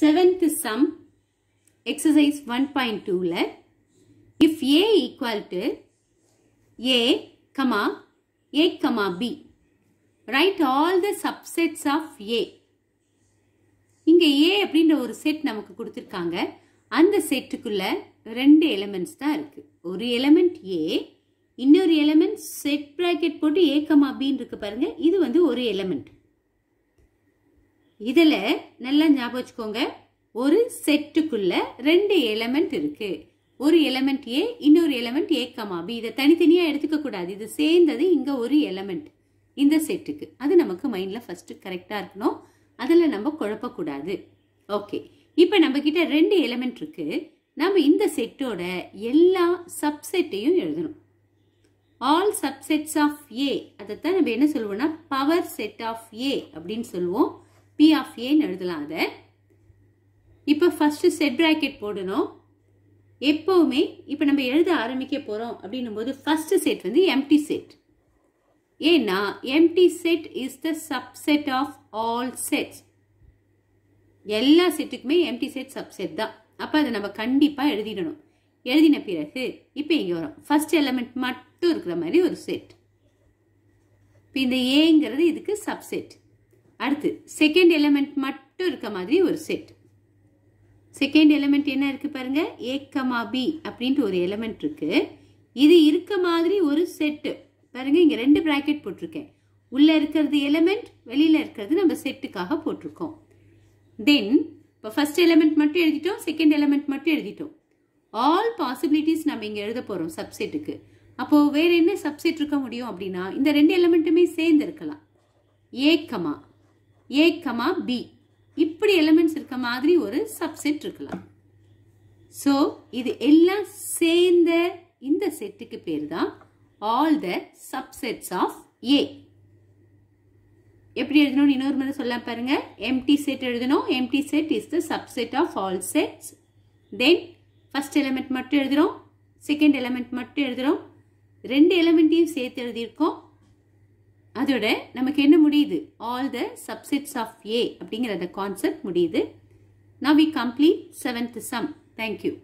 seventh sum exercise one point டூவில் if A equal to A comma A comma B right all the subsets of A இங்கே A அப்படின்ற ஒரு set நமக்கு கொடுத்துருக்காங்க அந்த செட்டுக்குள்ள ரெண்டு எலமெண்ட்ஸ் தான் இருக்குது ஒரு எலமெண்ட் ஏ இன்னொரு எலிமெண்ட் செட் ப்ராக்கெட் போட்டு ஏ கமா பின்னு இருக்கு பாருங்க இது வந்து ஒரு எலமெண்ட் இதுல நல்லா ஞாபகம் வச்சுக்கோங்க ஒரு செட்டுக்குள்ள ரெண்டு எலமெண்ட் இருக்கு ஒரு எலமெண்ட் ஏ இன்னொரு எலமெண்ட் ஏ கமா பி இதை தனித்தனியா எடுத்துக்க கூடாது இது சேர்ந்தது இங்க ஒரு எலமெண்ட் இந்த செட்டுக்கு அது நமக்கு மைண்ட்ல ஃபர்ஸ்ட் கரெக்டா இருக்கணும் அதுல நம்ம குழப்பக்கூடாது ஓகே இப்போ நம்ம கிட்ட ரெண்டு எலமெண்ட் இருக்கு நம்ம இந்த செட்டோட எல்லா சப்செட்டையும் எழுதணும் ஆல் சப்செட்ஸ் ஆஃப் ஏ அதைத்தான் நம்ம என்ன சொல்லுவோம்னா பவர் செட் ஆஃப் ஏ அப்படின்னு சொல்லுவோம் பி ஆஃப் ஏன்னு எழுதலாம் அதை இப்போ ஃபஸ்ட்டு செட் ப்ராக்கெட் போடணும் எப்போவுமே இப்போ நம்ம எழுத ஆரம்பிக்க போகிறோம் அப்படின்னும் போது ஃபஸ்ட்டு செட் வந்து எம்டி செட் ஏன்னா empty set is the subset of all set எல்லா செட்டுக்குமே எம்டி செட் சப்செட் தான் அப்போ அதை நம்ம கண்டிப்பாக எழுதிடணும் எழுதின பிறகு இப்போ இங்கே வரும் ஃபஸ்ட் எலமெண்ட் மட்டும் இருக்கிற மாதிரி ஒரு செட் இப்போ இந்த ஏங்கிறது இதுக்கு சப்செட் அடுத்து செகண்ட் எலமெண்ட் மட்டும் இருக்க மாதிரி ஒரு செட் செகண்ட் எலமெண்ட் என்ன இருக்கு பாருங்க ஏக்கமா பி அப்படின்ட்டு ஒரு எலமெண்ட் இருக்கு இது இருக்க மாதிரி ஒரு செட்டு பாருங்க இங்க ரெண்டு பிராக்கெட் போட்டிருக்கேன் உள்ள இருக்கிறது எலமெண்ட் வெளியில இருக்கிறது நம்ம செட்டுக்காக போட்டிருக்கோம் தென் இப்போ ஃபர்ஸ்ட் எலமெண்ட் மட்டும் எழுதிட்டோம் செகண்ட் எலமெண்ட் மட்டும் எழுதிட்டோம் ஆல் பாசிபிலிட்டிஸ் நம்ம இங்கே எழுத போகிறோம் சப்செட்டுக்கு அப்போது வேறு என்ன சப்செட் இருக்க முடியும் அப்படின்னா இந்த ரெண்டு எலமெண்ட்டுமே சேர்ந்து இருக்கலாம் ஏக்கமாக ஏ கமா பி இப்படி எலிமெண்ட்ஸ் இருக்க மாதிரி ஒரு சப்செட் இருக்கலாம் ஸோ இது எல்லாம் சேர்ந்த இந்த செட்டுக்கு பேர் தான் all the subsets of A எப்படி எழுதணும்னு இன்னொரு முறை சொல்ல பாருங்க எம்டி செட் எழுதணும் empty set is the subset of all sets then first element மட்டும் எழுதுகிறோம் செகண்ட் எலமெண்ட் மட்டும் எழுதுகிறோம் ரெண்டு எலமெண்ட்டையும் சேர்த்து எழுதியிருக்கோம் அதோட நமக்கு என்ன முடியுது all the subsets of A அப்படிங்கிற அந்த கான்செப்ட் முடியுது now we complete seventh sum thank you